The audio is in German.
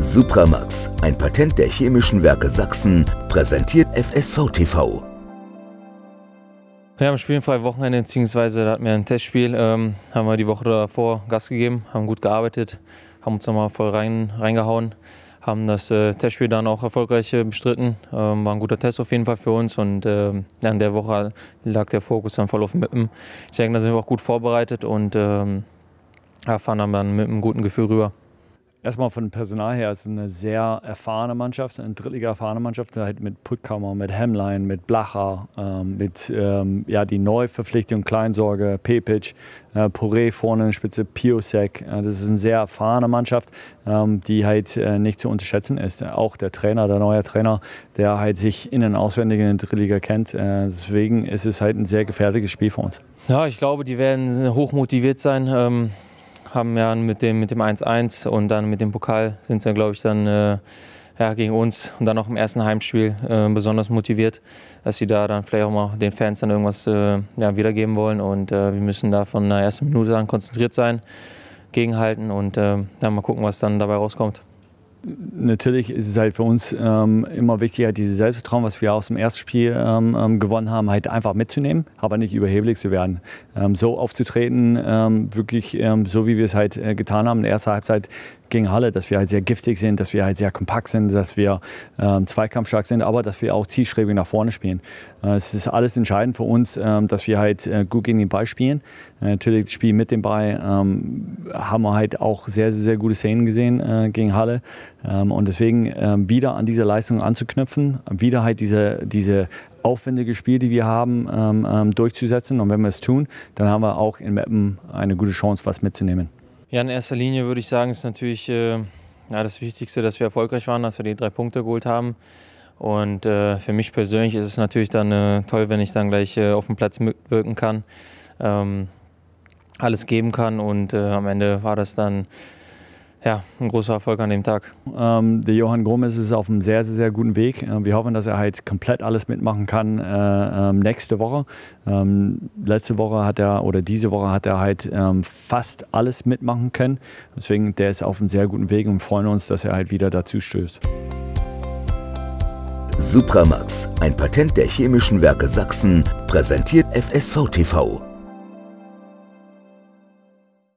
Supramax, ein Patent der Chemischen Werke Sachsen, präsentiert FSV TV. Wir haben spielfreies Wochenende, beziehungsweise da hatten wir ein Testspiel, ähm, haben wir die Woche davor Gas gegeben, haben gut gearbeitet, haben uns nochmal voll rein, reingehauen, haben das äh, Testspiel dann auch erfolgreich äh, bestritten. Ähm, war ein guter Test auf jeden Fall für uns und äh, an der Woche lag der Fokus dann voll auf Mippen. Ich denke, da sind wir auch gut vorbereitet und ähm, fahren dann mit einem guten Gefühl rüber erstmal von Personal her ist eine sehr erfahrene Mannschaft, eine Drittliga erfahrene Mannschaft, halt mit Puttkammer, mit Hemlein, mit Blacher, ähm, mit ähm, ja, die Neuverpflichtung Kleinsorge, Pepic, äh, Poré vorne in der Spitze, Piosek. Äh, das ist eine sehr erfahrene Mannschaft, ähm, die halt äh, nicht zu unterschätzen ist. Auch der Trainer, der neue Trainer, der halt sich innen auswendig in der Drittliga kennt. Äh, deswegen ist es halt ein sehr gefährliches Spiel für uns. Ja, ich glaube, die werden hoch motiviert sein ähm, haben ja mit dem 1-1 mit dem und dann mit dem Pokal sind sie, glaube ich, dann äh, ja, gegen uns und dann auch im ersten Heimspiel äh, besonders motiviert, dass sie da dann vielleicht auch mal den Fans dann irgendwas äh, ja, wiedergeben wollen. Und äh, wir müssen da von der ersten Minute an konzentriert sein, gegenhalten und dann äh, mal gucken, was dann dabei rauskommt. Natürlich ist es halt für uns ähm, immer wichtig, halt dieses Selbstvertrauen, was wir aus dem ersten Spiel ähm, ähm, gewonnen haben, halt einfach mitzunehmen, aber nicht überheblich zu werden. Ähm, so aufzutreten, ähm, wirklich ähm, so wie wir es halt äh, getan haben in der ersten Halbzeit gegen Halle, dass wir halt sehr giftig sind, dass wir halt sehr kompakt sind, dass wir zweikampfstark sind, aber dass wir auch zielstrebig nach vorne spielen. Äh, es ist alles entscheidend für uns, dass wir halt äh, gut gegen den Ball spielen. Äh, natürlich das Spiel mit dem Ball haben wir halt auch sehr, sehr, sehr gute Szenen gesehen äh, gegen Halle. Ähm, und deswegen ähm, wieder an diese Leistung anzuknüpfen, wieder halt diese, diese aufwendige Spiel, die wir haben, ähm, durchzusetzen. Und wenn wir es tun, dann haben wir auch in Mappen eine gute Chance, was mitzunehmen. Ja, in erster Linie würde ich sagen, ist natürlich äh, ja, das Wichtigste, dass wir erfolgreich waren, dass wir die drei Punkte geholt haben. Und äh, für mich persönlich ist es natürlich dann äh, toll, wenn ich dann gleich äh, auf dem Platz mitwirken kann, ähm, alles geben kann. Und äh, am Ende war das dann ja, ein großer Erfolg an dem Tag. Ähm, der Johann Gomez ist auf einem sehr, sehr, sehr guten Weg. Äh, wir hoffen, dass er halt komplett alles mitmachen kann äh, äh, nächste Woche. Ähm, letzte Woche hat er oder diese Woche hat er halt ähm, fast alles mitmachen können. Deswegen, der ist auf einem sehr guten Weg und freuen uns, dass er halt wieder dazu stößt. Supramax, ein Patent der Chemischen Werke Sachsen, präsentiert FSV TV.